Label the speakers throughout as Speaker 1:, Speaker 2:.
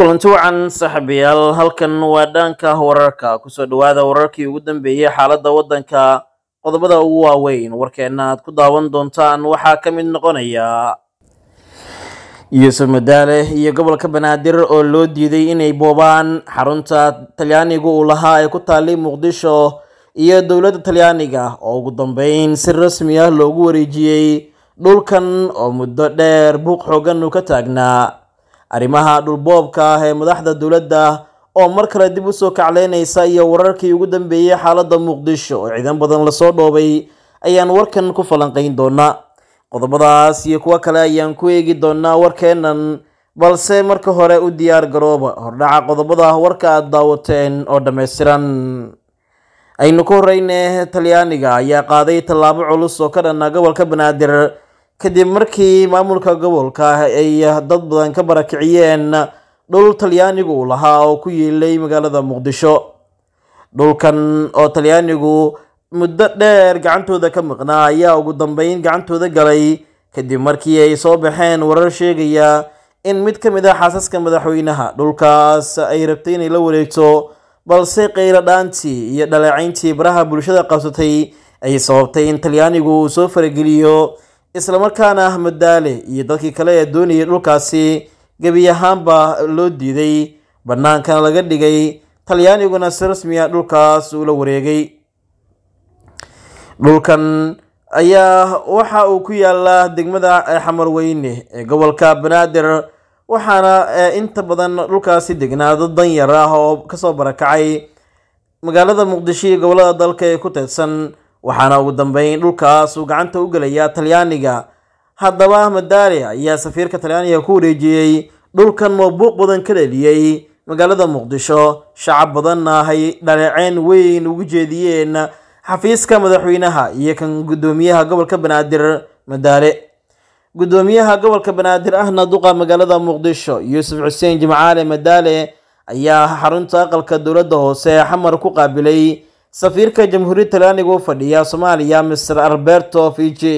Speaker 1: kulanti wacan saaxiibayaal halkan waa dhaanka wararka ku soo dhawaada wararkii ugu dambeeyey xaaladda waddanka qodobada ugu waaweyn warkeenna aad ku daawan doontaan waxaa ka mid noqonaya yuusuf madaale iyo gobolka banaadir oo loo diiday inay boobaan xarunta talyaaniga uu lahaa ay ku taallay muqdisho iyo dowladda talyaaniga oo ugu dambeyn si rasmi ah loogu wareejiyey dhulkan oo muddo dheer buuq xoogan uu ka taagnaa arrimaha dhulboobka ah ee madaxda dowladda oo mar kale dib u soo kacleynaysa iyo wararkii ugu dambeeyey xaaladda muqdisho oo ciidan badan lasoo dhoobay ayaan warkan ku falanqayn doonaa qodobadaas iyo kuwo kale ayaan ku eegi doonaa warkeennan balse marka hore u diyaar garooba hordhaca qodobada warka aada daawateen oo dhammaystiran aynu ku horeyne talyaaniga ayaa qaaday tallaabo culus oo ka dhannaa gobolka banaadir kadib markii maamulka gobolka ay dad badan ka barakiciyeen dhul talyaanigu uu lahaa oo ku yiilay magaalada muqdisho dhulkan oo talyaanigu muddo dheer gacantooda ka maqnaa ayaa ugu dambeyn gacantooda galay kadib markii ay soo baxeen warar sheegaya in mid ka mid a ah xaasaska madaxweynaha dhulkaas ay rabtay inay la wareegto balse kayla dhaantii iyo dhaleecayntii baraha bulshada qabsatay ay sababtay in talyaanigu uu soo farageliyo islamarkaana ahmed daale iyo dadkii kale ee doonayay dhulkaasi gebi ahaanba loo diiday bannaankana laga dhigay talyaaniguna si rasmiya dhulkaas uula wareegay dhulkan ayaa waxa uu ku yaalaa degmada xamarweyne ee gobolka banaadir waxaana eh, inta badan dhulkaasi degnaa dad danyar ah oo kasoo barakacay magaalada muqdisho iyo gobolada dalka ee ku teedsan waxaana ugu dambeyn dhulkaas uu gacanta u gelayaa talyaaniga haddaba ahmed daare ayaa safiirka talyaaniga ku wareejiyey dhulkan moobuuq badan ka dhaliyey magaalada muqdisho shacab badanna ahay dhaleeceen weyn ugu jeediyeen xafiiska madaxweynaha iyo kan guddoomiyaha gobolka banaadir madaale guddoomiyaha gobolka banaadir ahna duqa magaalada muqdisho yuusuf xuseen jimcaale madaale ayaa xarunta aqalka dowladda hoose xamar ku qaabilay safiirka jamhuuriyadda talyaaniga u fadhiyaa soomaaliya master alberto fiji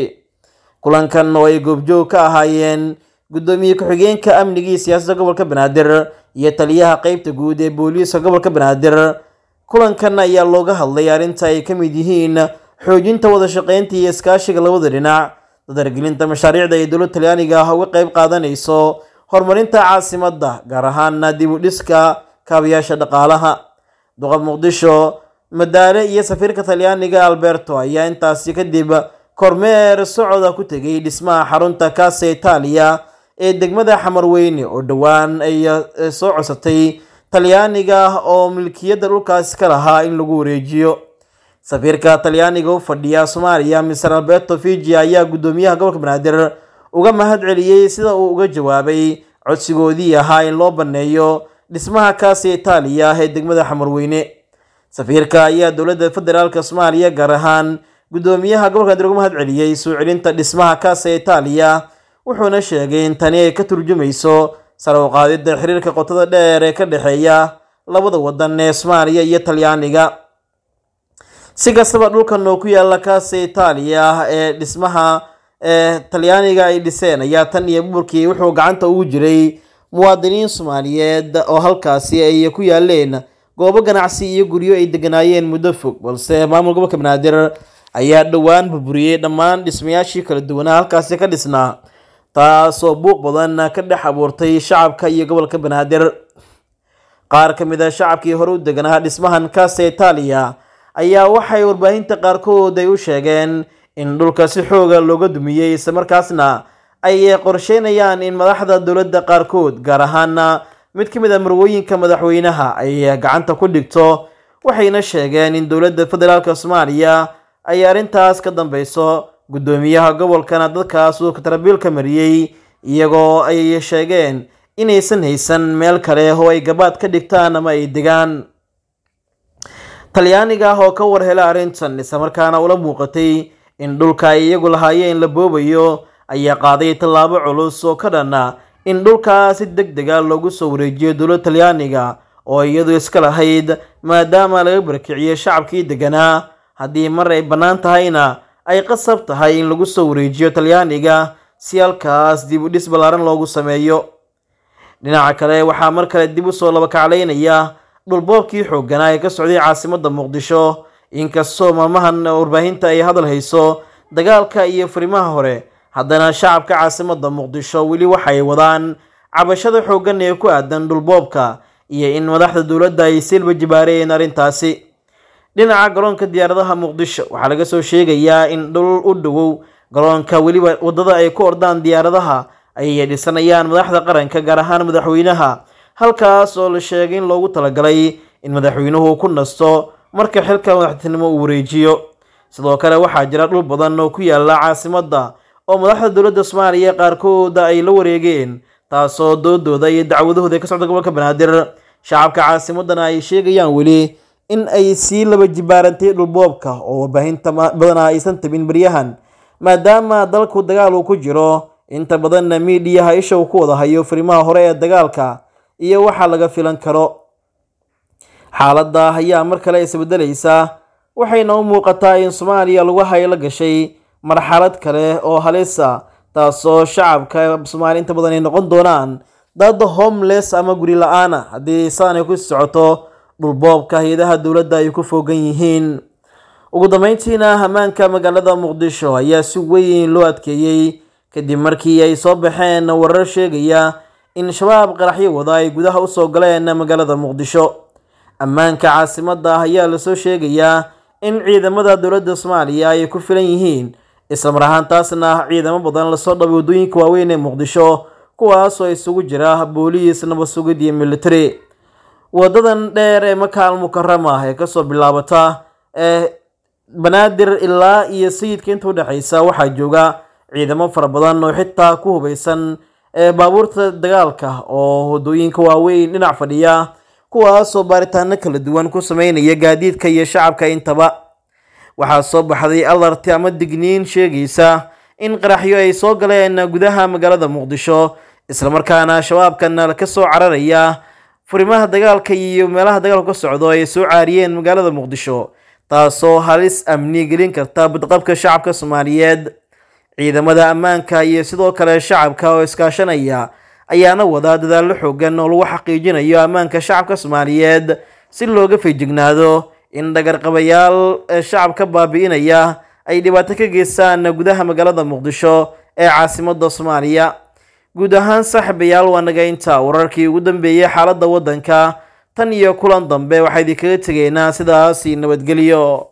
Speaker 1: kulankan oo ay goobjoog ka ahaayeen guddoomiye ku-xigeenka amnigii siyaasadda gobolka banaadir iyo taliyaha qeybta guud ee booliiska gobolka banaadir kulankan ayaa looga hadlay arrinta ay ka mid yihiin xoojinta wada shaqeynta iyo iskaashiga labada dhinac dadargelinta mashaariicda ay dowladda talyaaniga ah uga qeyb qaadanayso horumarinta caasimadda gaar ahaana dib u dhiska kaabayaasha dhaqaalaha duqab muqdisho madaare iyo safiirka talyaaniga alberto ayaa intaasi kadib kormeer socoda ku tegay dhismaha xarunta kase italiya ee degmada xamarweyne oo dhowaan ay eh, soo codsatay talyaaniga oo milkiyadda dhulkaas ka lahaa in lagu wareejiyo safiirka talyaaniga u fadhiya soomaaliya mister alberto fiji ayaa guddoomiyaha gobolka banaadir uga mahad celiyey sida uu uga jawaabay codsigoodii ahaa in loo banneeyo dhismaha kase italiya ee degmada xamarweyne safiirka ayaa dowladda federaalka soomaaliya gaar ahaan guddoomiyaha gobolka dib lagu mahad celiyey soo celinta dhismaha kaasa italiya wuxuuna sheegay in tani ay ka turjumayso sare u qaadidda xiriirka qotada dheer ee ka dhexeeya labada wadan ee soomaaliya iyo talyaaniga si kastaba dhulkan oo ku yaalla kaasa itaaliya ee dhismaha ee talyaaniga ay dhiseen ayaa tan iyo burkii wuxuu gacanta ugu jiray muwaadiniin soomaaliyeed oo halkaasi ay ku yaaleen goobo ganacsi iyo guryo ay deganaayeen muddo fog balse maamul gobolka banaadir ayaa dhowaan burburiyey dhammaan dhismayaashii kala duwanaa halkaasi ka dhisnaa taasoo buuq badan ka dhex abuurtay shacabka iyo gobolka banaadir qaar ka mid a ah shacabkii hore u deganaa dhismahan kaasa itaaliya ayaa waxay warbaahinta qaarkood ay u sheegeen in dhulka si xooga looga dumiyey isla markaasna ay qorsheynayaan in madaxda dowladda qaarkood gaar ahaana mid ka mid a ah marwooyinka madaxweynaha ay eh, gacanta ku dhigto waxayna sheegeen in dowladda federaalka soomaaliya ay arrintaas ka dambeyso guddoomiyaha gobolkana dadkaas uu katarbiilka mariyey iyagoo ay sheegeen inaysan haysan meel kale oo ay gabaad ka dhigtaan ama ay degaan talyaaniga ah oo ka war hela arrintan islamarkaana ula muuqatay in dhulka ay iyagu lahaayeen la boobayo ayaa qaaday tallaabo culus oo ka dhanna in dhulkaa si deg dega ah loogu soo wareejiyo dowladda talyaaniga oo iyadu iska lahayd maadaama laga barkiciyo shacabkii deganaa haddii mar ay bannaan tahayna ay qasab tahay in lagu soo wareejiyo talyaaniga si halkaas dib u dhis ballaaran loogu sameeyo dhinaca kale waxaa mar kale dib u soo labakaclaynaya dhulboobkii xooganaa ee ka socday caasimadda muqdisho inkastoo maalmahan warbaahinta ay hadal hayso dagaalka iyo furimaha hore haddana shacabka caasimadda muqdisho weli waxay wadaan cabashada xooggan ee ku aadan dhulboobka iyo in madaxda dowladda ay silba jibaarayeen arrintaasi dhinaca garoonka diyaaradaha muqdisho waxaa laga soo sheegayaa in dhul u dhowow garoonka weliba waddada ay ku ordaan diyaaradaha ayay dhisanayaan madaxda qaranka gaar ahaan madaxweynaha halkaas oo la sheegay in loogu talagalay in madaxweynuhu ku nasto marka xilka madaxtinimo uu wareejiyo sidoo kale waxaa jira dhul badan oo ku yaalla caasimadda oo madaxda dowladda soomaaliya qaarkooda ay la wareegeen taasoo doodooda iyo dacwadahooda ka socda gobolka banaadir shacabka caasimadana ay sheegayaan weli in ay sii laba jibaarantay dhulboobka oo warbaahinta badanaa aysan tabin baryahan maadaama dalku dagaal uu ku jiro inta badanna miidhiyaha isha uu ku wada hayo farimaha hore ee dagaalka iyo waxaa laga filan karo xaaladda ayaa mar kale isbedelaysa waxayna u muuqataa in soomaaliya lagu hayla gashay marxalad kale oo halisa taasoo shacabka soomaaliya inta badan ay noqon doonaan dad homeless ama guri la aana haddii saanay ku socoto dhulboobka hay-adaha dowladda ay ku foogan yihiin ugu dambeyntiina ammaanka magaalada muqdisho ayaa si weyn loo adkeeyey kadib markii ay soo baxeen warar sheegaya in shabaab qaraxyo wada ay gudaha usoo galeen magaalada muqdisho ammaanka caasimadda ah ayaa lasoo sheegayaa in ciidamada dowladda soomaaliya ay ku filan yihiin islamar ahaan taasna ciidamo badan lasoo dhabay waddooyinka waaweyn ee muqdisho kuwaasoo isugu jira booliis sugid iyo military wadadan dheer ee makaal mukarama ah ee kasoo bilaabata ee banaadir ilaa iyo sayidka inta udhexaysa waxaa jooga ciidamo fara badan oo xitaa ku hubaysan ee baabuurta dagaalka oo wadooyinka waaweyn dhinac fadhiya kuwaasoo baaritaano kala duwan ku sameynaya gaadiidka iyo shacabka intaba waxaa soo baxday alarti ama digniin sheegaysa in qaraxyo ay soo galeen gudaha magaalada muqdisho islamarkaana shabaabkan ka soo cararaya furimaha dagaalka iyo meelaha dagaalku ka socdo ay soo caariyeen magaalada muqdisho taasoo halis amni gelin karta badqabka shacabka soomaaliyeed ciidamada ammaanka iyo sidoo kale shacabka oo iskaashanaya ayaana wadaa dadaallo xoogan oo lagu xaqiijinayo ammaanka shacabka soomaaliyeed si looga feejignaado in dhagarqabayaal shacab ka baabi'inaya ay dhibaato ka geystaan gudaha magaalada muqdisho ee caasimadda soomaaliya guud ahaan saaxiibayaal waa naga intaa wararkii ugu dambeeyey xaaladda waddanka tan iyo kulan dambe waxaa idinkaga tegaynaa sidaasi nabadgelyo